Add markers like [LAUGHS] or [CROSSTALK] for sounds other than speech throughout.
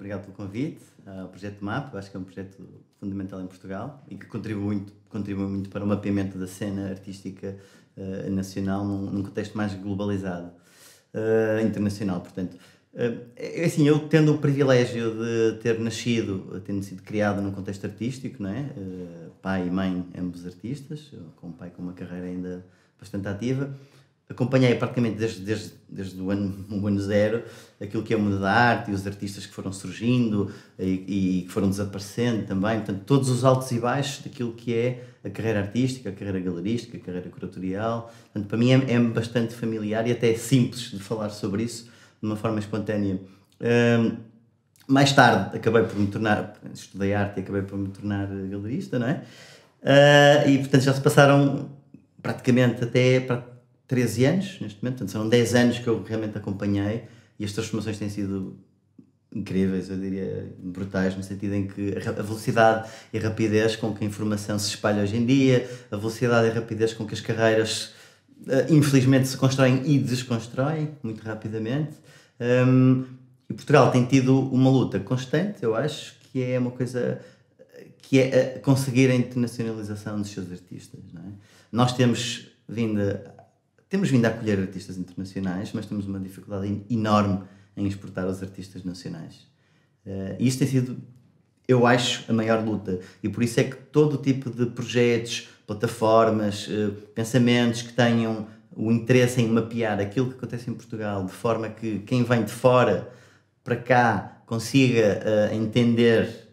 obrigado pelo convite ao ah, projeto MAP, acho que é um projeto fundamental em Portugal e que contribui muito, contribui muito para o mapeamento da cena artística uh, nacional num, num, contexto mais globalizado, uh, internacional, portanto. Uh, assim, eu tendo o privilégio de ter nascido, tendo sido criado num contexto artístico, não é? pai e mãe, ambos artistas, com um pai com uma carreira ainda bastante ativa, acompanhei praticamente desde, desde, desde o, ano, o ano zero aquilo que é o mundo da arte e os artistas que foram surgindo e, e que foram desaparecendo também, portanto, todos os altos e baixos daquilo que é a carreira artística, a carreira galerística, a carreira curatorial. Portanto, para mim é, é bastante familiar e até é simples de falar sobre isso de uma forma espontânea. Um, mais tarde acabei por me tornar, estudei arte e acabei por me tornar galerista, não é? Uh, e portanto já se passaram praticamente até 13 anos neste momento, portanto, são 10 anos que eu realmente acompanhei e as transformações têm sido incríveis, eu diria brutais, no sentido em que a velocidade e a rapidez com que a informação se espalha hoje em dia, a velocidade e a rapidez com que as carreiras eh, infelizmente se constroem e desconstroem muito rapidamente. Um, e Portugal tem tido uma luta constante, eu acho, que é uma coisa que é eh, conseguir a internacionalização dos seus artistas. não É? Nós temos vindo temos vindo a acolher artistas internacionais, mas temos uma dificuldade enorme em exportar os artistas nacionais. Uh, e isto tem sido, eu acho, a maior luta. E por isso é que todo o tipo de projetos, plataformas, uh, pensamentos que tenham o interesse em mapear aquilo que acontece em Portugal, de forma que quem vem de fora para cá consiga uh, entender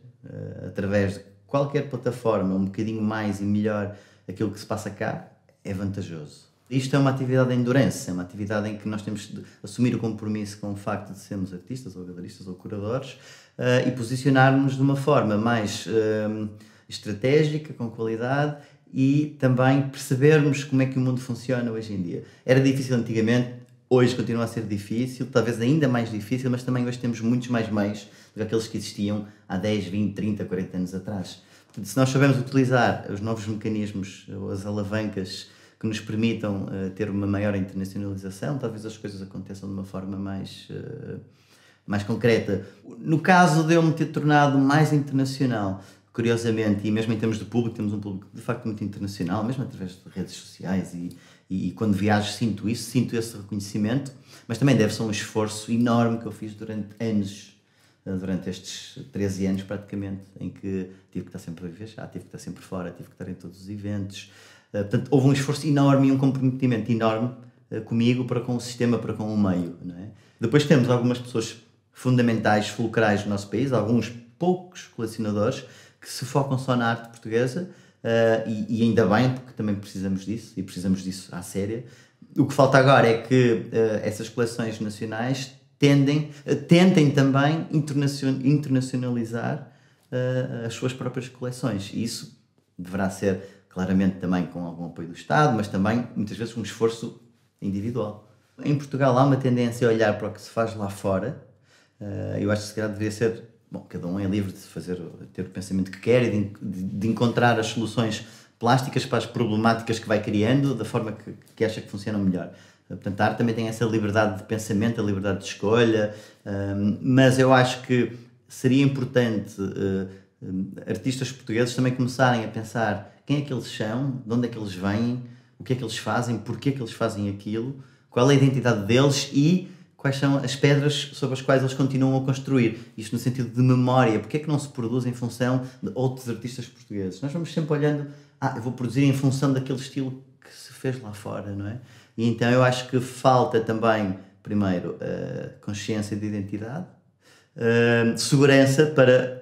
através de qualquer plataforma um bocadinho mais e melhor aquilo que se passa cá, é vantajoso isto é uma atividade de endurance, é uma atividade em que nós temos de assumir o compromisso com o facto de sermos artistas ou galeristas ou curadores uh, e posicionarmos de uma forma mais ehm, estratégica, com qualidade e também percebermos como é que o mundo funciona hoje em dia. Era difícil antigamente, hoje continua a ser difícil, talvez ainda mais difícil, mas também hoje temos muitos mais meios do que aqueles que existiam há 10, 20, 30, 40 anos atrás. Portanto, se nós soubermos utilizar os novos mecanismos, as alavancas que nos permitam uh, ter uma maior internacionalização, talvez as coisas aconteçam de uma forma mais, uh, mais concreta. No caso de eu me ter tornado mais internacional, curiosamente, e mesmo em termos de público, temos um público de facto muito internacional, mesmo através de redes sociais e, e, quando viajo sinto isso, sinto esse reconhecimento, mas também deve ser um esforço enorme que eu fiz durante anos eh, durante estes 13 anos praticamente, em que tive que estar sempre a viajar, tive que estar sempre fora, tive que estar em todos os eventos, eh, portanto, houve um esforço enorme e um comprometimento enorme eh, comigo para com o sistema, para com o meio. É? Depois temos algumas pessoas fundamentais, fulcrais do nosso país, alguns poucos colecionadores que se focam só na arte portuguesa uh, e, e, ainda bem, porque também precisamos disso e precisamos disso à séria. O que falta agora é que uh, essas coleções nacionais tendem, uh, tentem também internacionalizar as suas próprias coleções e isso deverá ser claramente também com algum apoio do Estado, mas também muitas vezes com um esforço individual. Em Portugal há uma tendência a olhar para o que se faz lá fora. Eh, eu acho que se calhar deveria ser. Bom, cada um é livre de fazer, ter o pensamento que quer e de, de, de encontrar as soluções plásticas para as problemáticas que vai criando da forma que, que acha que funcionam melhor. Eh, portanto, a arte também tem essa liberdade de pensamento, a liberdade de escolha, ehm, mas eu acho que seria importante eh, artistas portugueses também começarem a pensar quem é que eles são, de onde é que eles vêm, o que é que eles fazem, porque é que eles fazem aquilo, qual é a identidade deles e quais são as pedras sobre as quais eles continuam a construir. Isto no sentido de memória, porque é que não se produz em função de outros artistas portugueses? Nós vamos sempre olhando, ah, eu vou produzir em função daquele estilo que se fez lá fora, não é? E então eu acho que falta também, primeiro, eh, consciência de identidade, eh, segurança para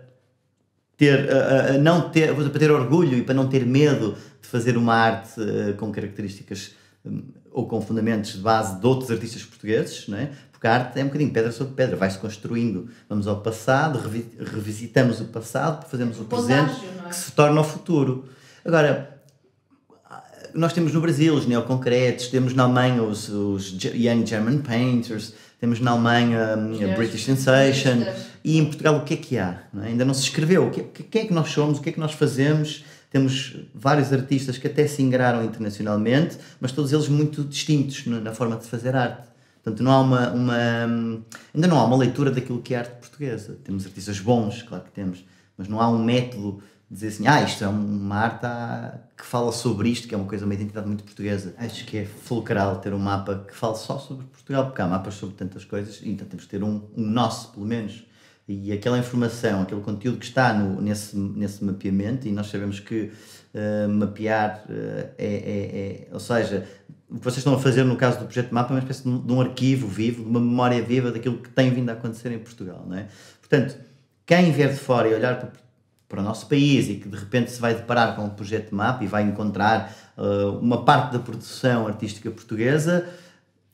ter, uh, uh, não ter, para ter orgulho e para não ter medo de fazer uma arte com características um, ou com fundamentos de base de outros artistas portugueses, não é? porque a arte é um bocadinho pedra sobre pedra, vai-se construindo. Vamos ao passado, revi revisitamos o passado, fazemos o, o presente, é? que se torna o futuro. Agora, nós temos no Brasil os neoconcretos, temos na Alemanha os, os Young German Painters, temos na Alemanha a, British Sensation e em Portugal o que é que há? Não é? Ainda não se escreveu. O que, quem é que nós somos? O que é que nós fazemos? Temos vários artistas que até se ingraram internacionalmente, mas todos eles muito distintos na forma de fazer arte. Portanto, não há uma, uma, ainda não há uma leitura daquilo que é arte portuguesa. Temos artistas bons, claro que temos, mas não há um método dizer assim, ah, isto é uma arte tá, que fala sobre isto, que é uma coisa, uma identidade muito portuguesa. Acho que é fulcral ter um mapa que fale só sobre Portugal, porque há mapas sobre tantas coisas, então temos que ter um, um nosso, pelo menos. E aquela informação, aquele conteúdo que está no, nesse, nesse mapeamento, e nós sabemos que uh, mapear uh, é, é, é, ou seja, o que vocês estão a fazer no caso do projeto Mapa é uma espécie de um, de um arquivo vivo, de uma memória viva daquilo que tem vindo a acontecer em Portugal, não é? Portanto, quem vier de fora e olhar para para o nosso país e que de repente se vai deparar com o projeto de mapa e vai encontrar uh, uma parte da produção artística portuguesa,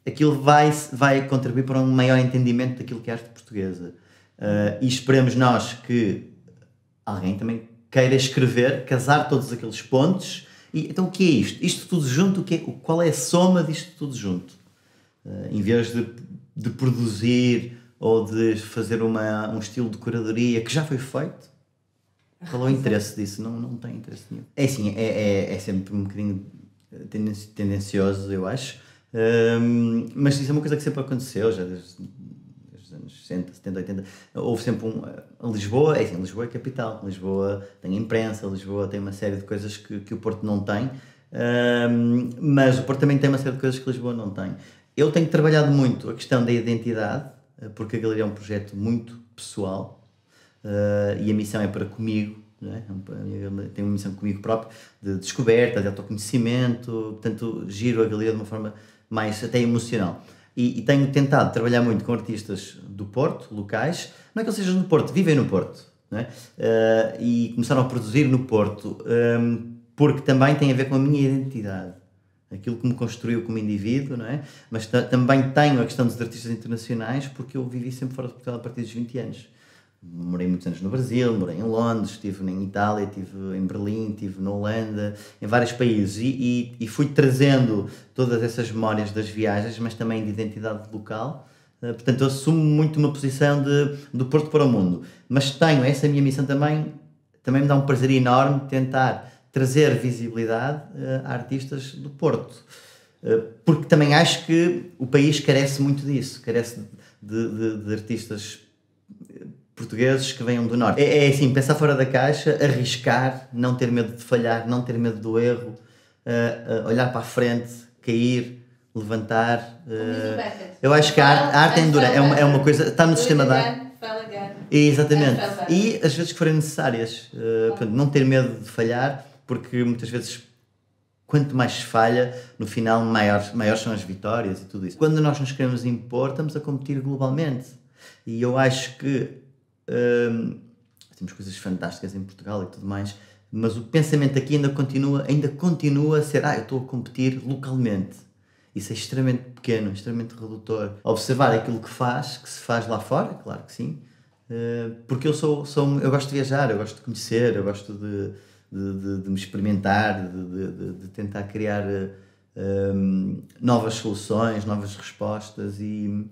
aquilo vai, vai contribuir para um maior entendimento daquilo que é arte portuguesa. Uh, e esperemos nós que alguém também queira escrever, casar todos aqueles pontos. E, então o que é isto? Isto tudo junto, o que é, qual é a soma disto tudo junto? Uh, em vez de, de produzir ou de fazer uma, um estilo de curadoria que já foi feito, qual é o interesse disso? Não, não tem interesse nenhum. É assim, é, é, é sempre um bocadinho eh, tendencioso, eu acho. Um, mas isso é uma coisa que sempre aconteceu, já desde, desde os anos 60, 70, 80. Houve sempre um. Eh, Lisboa, é assim, Lisboa é capital. Lisboa tem imprensa, Lisboa tem uma série de coisas que, que o Porto não tem. Um, mas o Porto também tem uma série de coisas que Lisboa não tem. Eu tenho trabalhado muito a questão da identidade, eh, porque a Galeria é um projeto muito pessoal, uh, e a missão é para comigo, é? é tem uma missão comigo próprio de descoberta, de autoconhecimento, portanto giro a galeria de uma forma mais até emocional. E, e, tenho tentado trabalhar muito com artistas do Porto, locais, não é que eles sejam do Porto, vivem no Porto, é? uh, e começaram a produzir no Porto, um, porque também tem a ver com a minha identidade, aquilo que me construiu como indivíduo, não é? Mas também tenho a questão dos artistas internacionais, porque eu vivi sempre fora de Portugal a partir dos 20 anos morei muitos anos no Brasil, morei em Londres, estive em Itália, estive em Berlim, estive na Holanda, em vários países e, e, e, fui trazendo todas essas memórias das viagens, mas também de identidade local. Eh, portanto, eu assumo muito uma posição de, do Porto para o mundo, mas tenho essa é minha missão também, também me dá um prazer enorme tentar trazer visibilidade eh, a artistas do Porto, eh, porque também acho que o país carece muito disso, carece de, de, de artistas portugueses que venham do norte. É, é, assim, pensar fora da caixa, arriscar, não ter medo de falhar, não ter medo do erro, uh, uh, olhar para a frente, cair, levantar. Uh, eu acho que a arte, a arte é, endurance, é, uma, é uma coisa, está no sistema da arte. Exatamente. É, e as vezes que forem necessárias. Portanto, não ter medo de falhar, porque muitas vezes quanto mais falha, no final maiores, maiores são as vitórias e tudo isso. Quando nós nos queremos impor, estamos a competir globalmente. E eu acho que Uh, temos coisas fantásticas em Portugal e tudo mais, mas o pensamento aqui ainda continua, ainda continua a ser: ah, eu estou a competir localmente. Isso é extremamente pequeno, extremamente redutor. Observar aquilo que faz, que se faz lá fora, claro que sim, uh, porque eu sou, sou, eu gosto de viajar, eu gosto de conhecer, eu gosto de, de, de, de me experimentar, de, de tentar criar um, novas soluções, novas respostas e,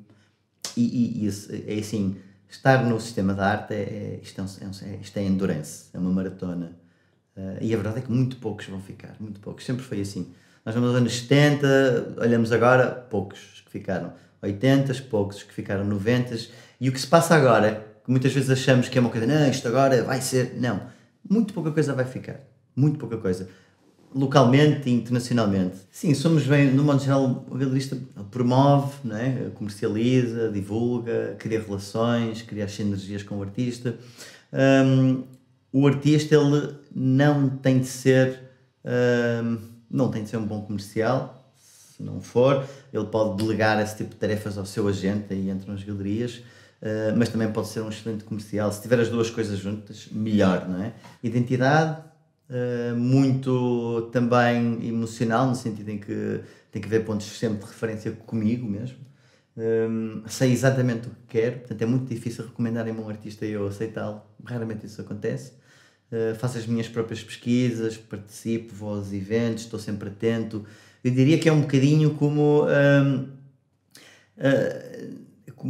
e, e, e é assim estar no sistema da arte é, é isto, é, é, um, é, isto é endurance, é uma maratona. Uh, e a verdade é que muito poucos vão ficar, muito poucos. Sempre foi assim. Nós vamos aos anos 70, olhamos agora, poucos que ficaram. 80, poucos que ficaram 90. E o que se passa agora, que muitas vezes achamos que é uma coisa, não, isto agora vai ser. Não. Muito pouca coisa vai ficar. Muito pouca coisa localmente e internacionalmente. Sim, somos bem, no modo geral, o galerista promove, né? comercializa, divulga, cria relações, cria as sinergias com o artista. Um, o artista ele não tem de ser um, não tem de ser um bom comercial, se não for, ele pode delegar esse tipo de tarefas ao seu agente e entram as galerias. Uh, mas também pode ser um excelente comercial. Se tiver as duas coisas juntas, melhor, não é? Identidade eh, muito também emocional, no sentido em que tem que haver pontos sempre de referência comigo mesmo. Um, ehm, sei exatamente o que quero, portanto é muito difícil recomendarem-me um artista e eu aceitá-lo, raramente isso acontece. Uh, faço as minhas próprias pesquisas, participo, vou aos eventos, estou sempre atento. Eu diria que é um bocadinho como. Um, ehm, uh, eh,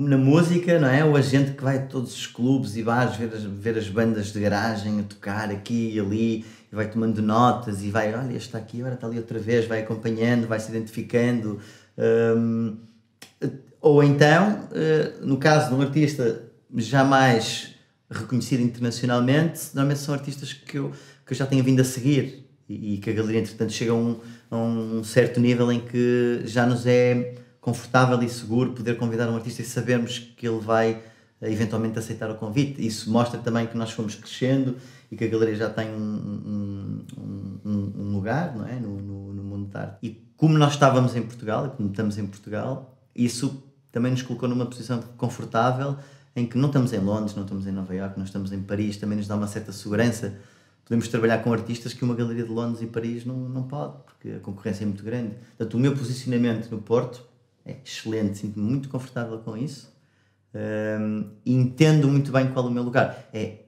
na música, não é? Ou a gente que vai a todos os clubes e vai ver as, ver as bandas de garagem a tocar aqui e ali e vai tomando notas e vai, olha, este está aqui, agora está ali outra vez, vai acompanhando, vai se identificando. Hum, ou então, eh, no caso de um artista jamais reconhecido internacionalmente, normalmente são artistas que eu, que eu já tenho vindo a seguir e, que a galeria, entretanto, chega a um, a um certo nível em que já nos é confortável e seguro poder convidar um artista e sabermos que ele vai eh, eventualmente aceitar o convite. Isso mostra também que nós fomos crescendo e que a galeria já tem um, um, um, um lugar não é? no, no, no mundo da arte. E como nós estávamos em Portugal, e como estamos em Portugal, isso também nos colocou numa posição confortável em que não estamos em Londres, não estamos em Nova Iorque, não estamos em Paris, também nos dá uma certa segurança. Podemos trabalhar com artistas que uma galeria de Londres e Paris não, não pode, porque a concorrência é muito grande. Portanto, o meu posicionamento no Porto é excelente, sinto-me muito confortável com isso. Um, entendo muito bem qual é o meu lugar. É,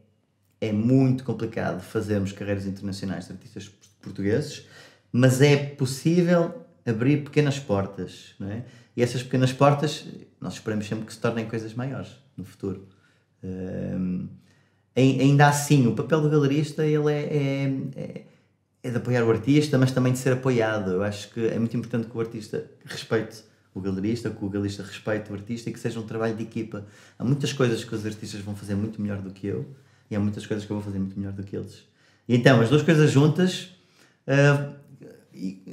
é muito complicado fazermos carreiras internacionais de artistas portugueses, mas é possível abrir pequenas portas, não é? E essas pequenas portas, nós esperamos sempre que se tornem coisas maiores no futuro. Um, ainda assim, o papel do galerista ele é, é, é, é de apoiar o artista, mas também de ser apoiado. Eu acho que é muito importante que o artista respeite o galerista, que o galerista respeite o artista e que seja um trabalho de equipa. Há muitas coisas que os artistas vão fazer muito melhor do que eu e há muitas coisas que eu vou fazer muito melhor do que eles. E então, as duas coisas juntas ah,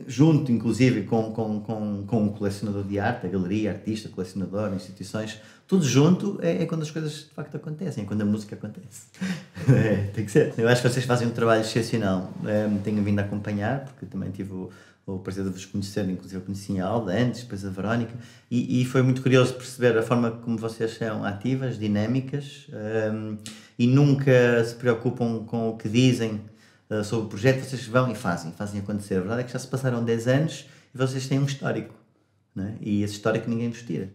junto inclusive com, com, com, com o colecionador de arte, a galeria, artista, colecionador, instituições, tudo junto é, é quando as coisas de facto acontecem, é quando a música acontece. [LAUGHS] é, tem que ser. Eu acho que vocês fazem um trabalho excepcional. É, tenho vindo a acompanhar, porque também tive o, o prazer de vos conhecer, inclusive eu conheci a Alda antes, depois a Verónica, e, e foi muito curioso perceber a forma como vocês são ativas, dinâmicas, um, e nunca se preocupam com o que dizem eh, sobre o projeto, vocês vão e fazem, fazem acontecer. A verdade é que já se passaram 10 anos e vocês têm um histórico. Né? E esse histórico ninguém nos tira.